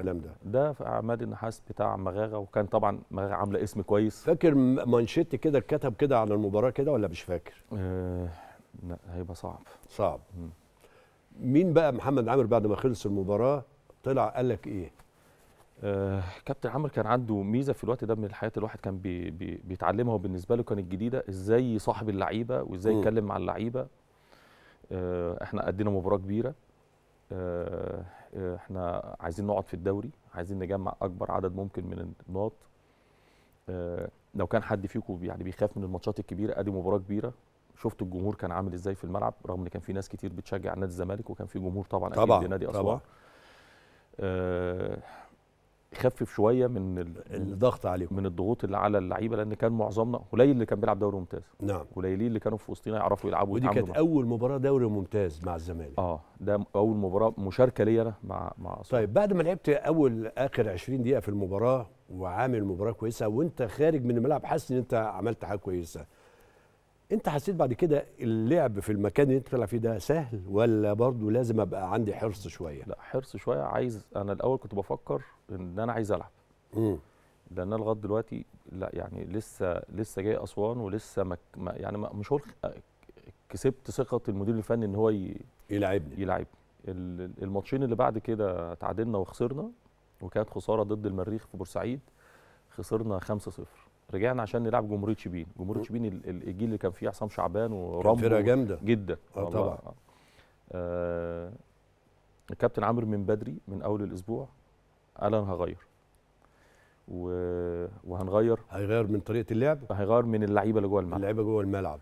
الكلام ده ده في عماد النحاس بتاع مغاغه وكان طبعا مغاغه عامله اسم كويس فاكر مانشيت كده اتكتب كده على المباراه كده ولا مش فاكر؟ آه لا هيبقى صعب صعب م. مين بقى محمد عامر بعد ما خلص المباراه طلع قال لك ايه؟ آه كابتن عامر كان عنده ميزه في الوقت ده من الحياه الواحد كان بي بي بيتعلمها وبالنسبه له كانت جديده ازاي يصاحب اللعيبه وازاي يتكلم مع اللعيبه آه احنا ادينا مباراه كبيره آه، آه، احنا عايزين نقعد في الدوري عايزين نجمع اكبر عدد ممكن من النقط آه، لو كان حد فيكم يعني بيخاف من الماتشات الكبيره ادي مباراه كبيره شفت الجمهور كان عامل ازاي في الملعب رغم ان كان في ناس كتير بتشجع نادي الزمالك وكان في جمهور طبعا, طبعا اكيد لنادي اسوان طبعا يخفف شويه من الضغط عليهم من الضغوط اللي على اللعيبه لان كان معظمنا قليل اللي كان بيلعب دوري ممتاز نعم قليلين اللي كانوا في وسطنا يعرفوا يلعبوا ودي كانت اول مباراه دوري ممتاز مع الزمالك اه ده اول مباراه مشاركه ليا انا مع مع أصلاً. طيب بعد ما لعبت اول اخر 20 دقيقه في المباراه وعامل مباراه كويسه وانت خارج من الملعب حاسس ان انت عملت حاجه كويسه انت حسيت بعد كده اللعب في المكان اللي انت بتلعب فيه ده سهل ولا برضه لازم ابقى عندي حرص شويه لا حرص شويه عايز انا الاول كنت بفكر ان انا عايز العب امم لان انا لغايه دلوقتي لا يعني لسه لسه جاي اسوان ولسه ما يعني ما مش هقول كسبت ثقه المدير الفني ان هو ي... يلعبني يلعبني الماتشين اللي بعد كده تعادلنا وخسرنا وكانت خساره ضد المريخ في بورسعيد خسرنا 5-0 رجعنا عشان نلعب جمهوريه شبين جمهوريه شبين الجيل اللي كان فيه عصام شعبان ورامبو فرقه جامده جدا اه طبعا آه. آه الكابتن عامر من بدري من اول الاسبوع قال انا هغير وهنغير هيغير من طريقه اللعب هيغير من اللعيبه اللي جوه الملعب اللعيبه جوه الملعب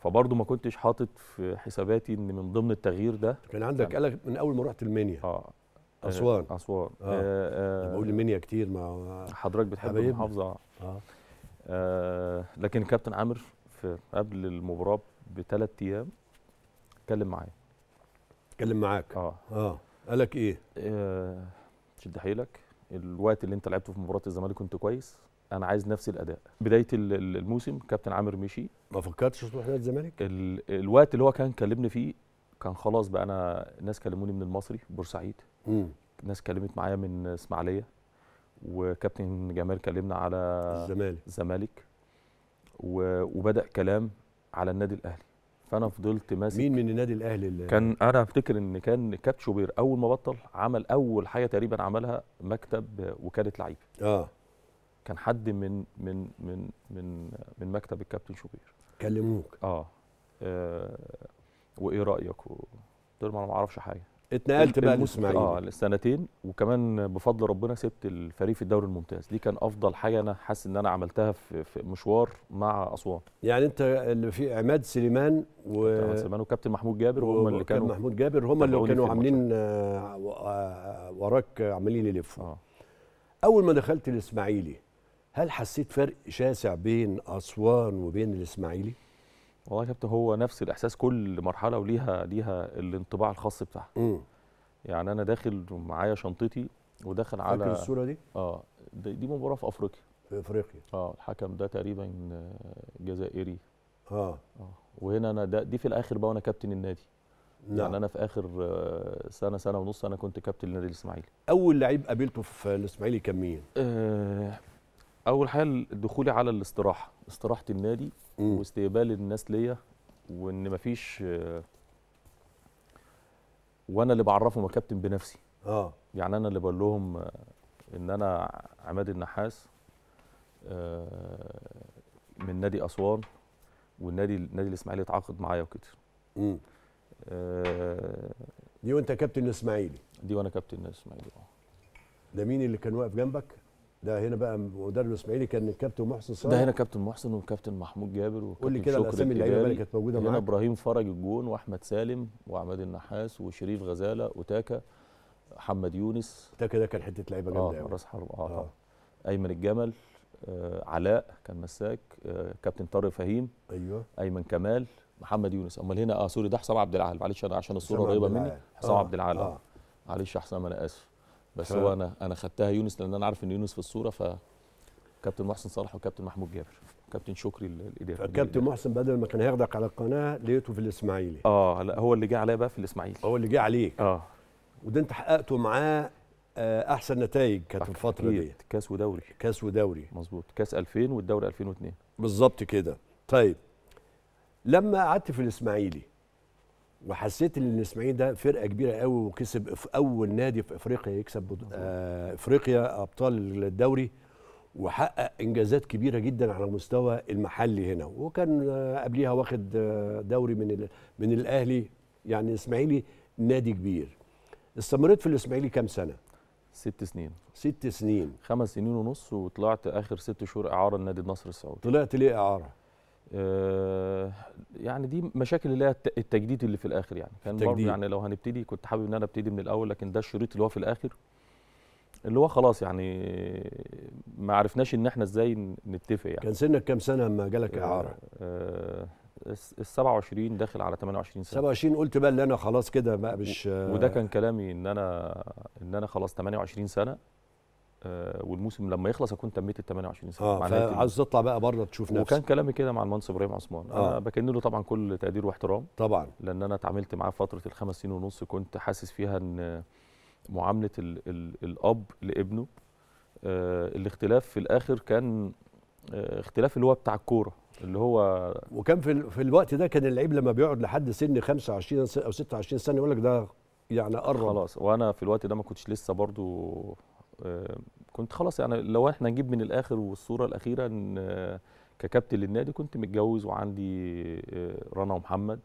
فبرضه ما كنتش حاطط في حساباتي ان من ضمن التغيير ده كان عندك يعني من اول ما رحت المنيا اه اسوان آه، اسوان آه. آه. آه. بقول المنيا كتير مع حضرتك بتحب المحافظه اه, آه. آه، لكن الكابتن عامر في قبل المباراه بثلاث ايام اتكلم معايا اتكلم معاك اه اه قال لك ايه؟ آه شد حيلك الوقت اللي انت لعبته في مباراه الزمالك كنت كويس انا عايز نفس الاداء بدايه الموسم كابتن عامر مشي ما فكرتش تروح نادي الزمالك الوقت اللي هو كان كلمني فيه كان خلاص بقى انا ناس كلموني من المصري بورسعيد ناس كلمت معايا من اسماعيليه وكابتن جمال كلمنا على الزمالك الزمالك وبدا كلام على النادي الاهلي فانا فضلت ماسك مين من النادي الاهلي اللي كان انا افتكر ان كان كابتن شوبير اول ما بطل عمل اول حاجه تقريبا عملها مكتب وكاله لعيبه اه كان حد من من من من من مكتب الكابتن شوبير كلموك اه, آه. وايه رايك قلت لهم انا ما اعرفش حاجه اتنقلت بقى الاسماعيلي اه لسنتين وكمان بفضل ربنا سبت الفريق في الدوري الممتاز دي كان افضل حاجه انا حاسس ان انا عملتها في, مشوار مع اسوان يعني انت اللي في عماد سليمان و عماد سليمان وكابتن محمود جابر هم اللي كانوا محمود جابر هم اللي كانوا عاملين آه، آه، وراك عمالين يلفوا آه. اول ما دخلت الاسماعيلي هل حسيت فرق شاسع بين اسوان وبين الاسماعيلي والله يا كابتن هو نفس الاحساس كل مرحله وليها ليها الانطباع الخاص بتاعها م. يعني انا داخل معايا شنطتي وداخل على فاكر الصوره دي اه دي, دي مباراه في افريقيا في افريقيا اه الحكم ده تقريبا جزائري اه اه وهنا انا ده دي في الاخر بقى وانا كابتن النادي نعم. يعني انا في اخر آه، سنه سنه ونص انا كنت كابتن النادي الاسماعيلي اول لعيب قابلته في الاسماعيلي كان مين آه اول حاجه دخولي على الاستراحه استراحه النادي واستقبال الناس ليا وان مفيش وانا اللي بعرفهم يا كابتن بنفسي اه يعني انا اللي بقول لهم ان انا عماد النحاس آه، من نادي اسوان والنادي نادي الاسماعيلي اتعاقد معايا وكده امم دي وانت كابتن الاسماعيلي دي وانا كابتن الاسماعيلي اه ده مين اللي كان واقف جنبك ده هنا بقى مدرب الاسماعيلي كان الكابتن محسن صالح ده هنا كابتن محسن وكابتن محمود جابر وكابتن كده كده الاسامي اللعيبه اللي كانت موجوده هنا ابراهيم فرج الجون واحمد سالم وعماد النحاس وشريف غزاله وتاكا محمد يونس تاكا ده كان حته لعيبه جامده اه راس حرب اه, آه. ايمن الجمل آه علاء كان مساك آه كابتن طارق فهيم ايوه ايمن كمال محمد يونس امال هنا اه سوري ده حسام عبد العال معلش انا عشان الصوره قريبه مني حسام آه. عبد العال آه. آه. معلش يا حسام انا اسف بس هو انا انا خدتها يونس لان انا عارف ان يونس في الصوره ف كابتن محسن صلاح وكابتن محمود جابر كابتن شكري الاداري فكابتن محسن بدل ما كان هياخدك على القناه لقيته في الاسماعيلي اه لا هو اللي جه عليا بقى في الاسماعيلي هو اللي جه عليك اه وده انت حققته معاه آه، احسن نتائج كانت في الفتره دي كاس ودوري كاس ودوري مظبوط كاس 2000 والدوري 2002 بالظبط كده طيب لما قعدت في الاسماعيلي وحسيت ان الاسماعيلي ده فرقه كبيره قوي وكسب في اول نادي في افريقيا يكسب آه. آه افريقيا ابطال الدوري وحقق انجازات كبيره جدا على المستوى المحلي هنا وكان آه قبليها واخد آه دوري من من الاهلي يعني الاسماعيلي نادي كبير استمريت في الاسماعيلي كام سنه ست سنين ست سنين خمس سنين ونص وطلعت اخر ست شهور اعاره لنادي النصر السعودي طلعت ليه اعاره آه، يعني دي مشاكل اللي هي التجديد اللي في الاخر يعني كان برضه يعني لو هنبتدي كنت حابب ان انا ابتدي من الاول لكن ده الشريط اللي هو في الاخر اللي هو خلاص يعني ما عرفناش ان احنا ازاي نتفق يعني كان سنك كام سنه لما جالك آه، اعاره؟ آه، ال 27 داخل على 28 سنه 27 قلت بقى اللي انا خلاص كده بقى مش وده كان كلامي ان انا ان انا خلاص 28 سنه آه، والموسم لما يخلص اكون تميت ال 28 سنه اه عايز تطلع بقى بره تشوف نفسك وكان كلامي كده مع المهندس ابراهيم عثمان آه. انا بكن له طبعا كل تقدير واحترام طبعا لان انا اتعاملت معاه فتره الخمس سنين ونص كنت حاسس فيها ان معامله الـ الـ الاب لابنه آه الاختلاف في الاخر كان آه اختلاف اللي هو بتاع الكوره اللي هو وكان في, في الوقت ده كان اللعيب لما بيقعد لحد سن 25 او 26 سنه يقول لك ده يعني قرب خلاص وانا في الوقت ده ما كنتش لسه برضو آه، كنت خلاص يعني لو احنا نجيب من الاخر والصوره الاخيره ان آه، ككابتن للنادي كنت متجوز وعندي آه، رنا ومحمد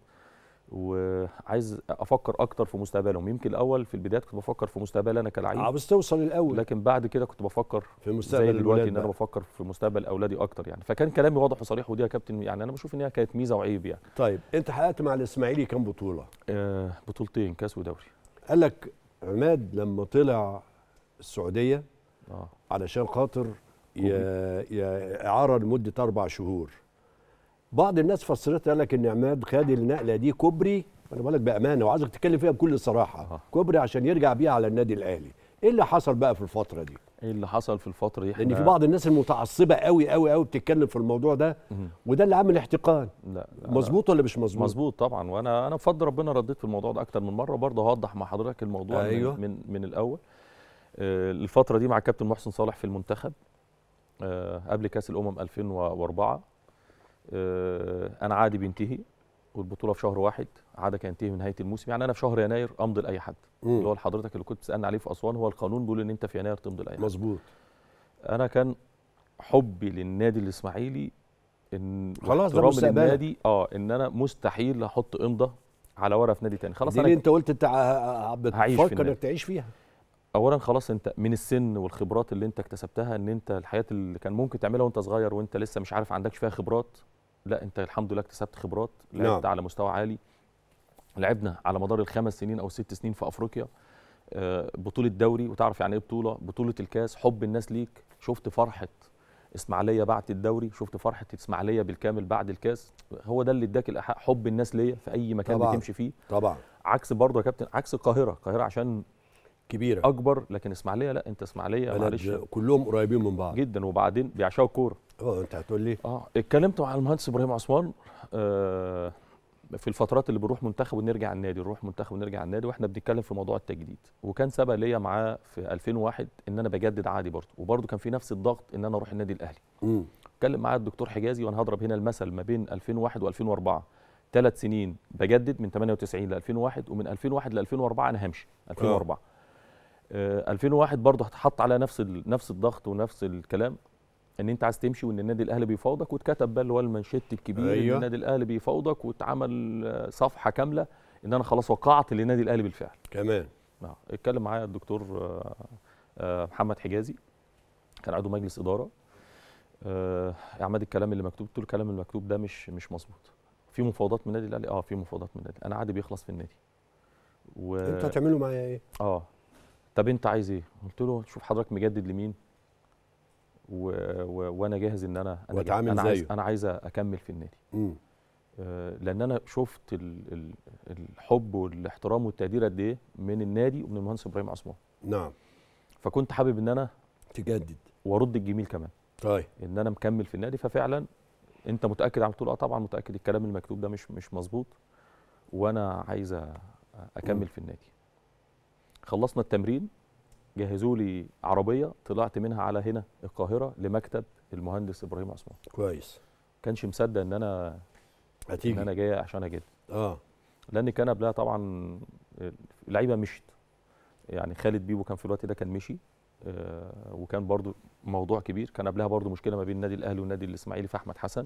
وعايز افكر اكتر في مستقبلهم يمكن الاول في البدايات كنت بفكر في مستقبل انا كلاعب عاوز توصل الاول لكن بعد كده كنت بفكر في مستقبل زي دلوقتي ان انا بفكر في مستقبل اولادي اكتر يعني فكان كلامي واضح وصريح ودي يا كابتن يعني انا بشوف ان هي كانت ميزه وعيب يعني طيب انت حققت مع الاسماعيلي كام بطوله آه بطولتين كاس ودوري قال لك عماد لما طلع السعوديه آه. علشان خاطر اعاره لمده اربع شهور بعض الناس فسرتها قال لك ان عماد خد النقله دي كوبري انا بقول لك بامانه وعايزك تتكلم فيها بكل صراحه آه. كوبري عشان يرجع بيها على النادي الاهلي ايه اللي حصل بقى في الفتره دي ايه اللي حصل في الفتره دي لان في بعض الناس المتعصبه قوي قوي قوي بتتكلم في الموضوع ده وده اللي عامل احتقان لا, لا مظبوط ولا مش مظبوط مظبوط طبعا وانا انا بفضل ربنا رديت في الموضوع ده اكتر من مره برضه هوضح مع حضرتك الموضوع أيوة. من من, من الاول آه، الفتره دي مع الكابتن محسن صالح في المنتخب آه، قبل كاس الامم 2004 آه، انا عادي بينتهي والبطوله في شهر واحد عاده كان ينتهي من نهايه الموسم يعني انا في شهر يناير امضي لاي حد اللي هو حضرتك اللي كنت بتسالني عليه في اسوان هو القانون بيقول ان انت في يناير تمضي لاي حد مظبوط انا كان حبي للنادي الاسماعيلي ان خلاص ده النادي اه ان انا مستحيل احط امضه على ورقه في نادي تاني خلاص دي انا انت قلت انت بتفكر انك تعيش فيها اولا خلاص انت من السن والخبرات اللي انت اكتسبتها ان انت الحياه اللي كان ممكن تعملها وانت صغير وانت لسه مش عارف عندكش فيها خبرات لا انت الحمد لله اكتسبت خبرات لعبت نعم. على مستوى عالي لعبنا على مدار الخمس سنين او الست سنين في افريقيا آه، بطوله دوري وتعرف يعني ايه بطوله بطوله الكاس حب الناس ليك شفت فرحه اسماعيليه بعد الدوري شفت فرحه اسماعيليه بالكامل بعد الكاس هو ده اللي اداك حب الناس ليا في اي مكان طبعًا. بتمشي فيه طبعا عكس برضه يا كابتن عكس القاهره القاهره عشان كبيره اكبر لكن اسماعيليه لا انت اسماعيليه معلش كلهم قريبين من بعض جدا وبعدين بيعشقوا الكوره اه انت هتقول لي اه اتكلمت مع المهندس ابراهيم عثمان آه في الفترات اللي بنروح منتخب ونرجع النادي نروح منتخب ونرجع النادي واحنا بنتكلم في موضوع التجديد وكان سبق ليا معاه في 2001 ان انا بجدد عادي برضه وبرضه كان في نفس الضغط ان انا اروح النادي الاهلي امم اتكلم معاه الدكتور حجازي وانا هضرب هنا المثل ما بين 2001 و2004 ثلاث سنين بجدد من 98 ل 2001 ومن 2001 ل 2004 انا همشي 2004 آه. 2001 آه، برضه هتحط على نفس نفس الضغط ونفس الكلام ان انت عايز تمشي وان النادي الاهلي بيفاوضك واتكتب بقى اللي هو المانشيت الكبير أيوة. ان النادي الاهلي بيفاوضك واتعمل صفحه كامله ان انا خلاص وقعت للنادي الاهلي بالفعل كمان اه اتكلم معايا الدكتور آه، آه، محمد حجازي كان عضو مجلس اداره يا عماد الكلام اللي مكتوب قلت له الكلام المكتوب ده مش مش مظبوط في مفاوضات من النادي الاهلي اه في مفاوضات من النادي انا عادي بيخلص في النادي و... انت هتعمله معايا ايه اه طب انت عايز ايه قلت له شوف حضرتك مجدد لمين و... و... وانا جاهز ان انا انا انا عايز انا عايز اكمل في النادي امم آه لان انا شفت ال... ال... الحب والاحترام والتقدير قد ايه من النادي ومن المهندس ابراهيم عثمان نعم فكنت حابب ان انا تجدد وارد الجميل كمان طيب ان انا مكمل في النادي ففعلا انت متاكد عم تقول اه طبعا متاكد الكلام المكتوب ده مش مش مظبوط وانا عايز اكمل مم. في النادي خلصنا التمرين جهزوا لي عربيه طلعت منها على هنا القاهره لمكتب المهندس ابراهيم عثمان كويس كانش مصدق ان انا هتيجي ان انا جاي عشان اجد اه لان كان قبلها طبعا اللعيبه مشت يعني خالد بيبو كان في الوقت ده كان مشي آه وكان برضو موضوع كبير كان قبلها برضو مشكله ما بين النادي الاهلي والنادي الاسماعيلي في احمد حسن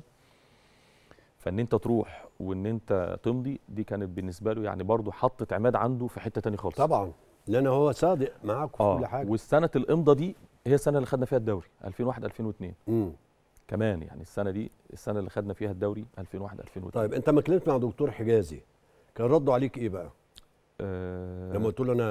فان انت تروح وان انت تمضي دي كانت بالنسبه له يعني برضو حطت عماد عنده في حته ثانيه خالص طبعا لان هو صادق معاكم آه. كل حاجه والسنه الامضه دي هي السنه اللي خدنا فيها الدوري 2001 2002 امم كمان يعني السنه دي السنه اللي خدنا فيها الدوري 2001 2002 طيب انت ما كلمت مع دكتور حجازي كان ردوا عليك ايه بقى؟ أه لما قلت له انا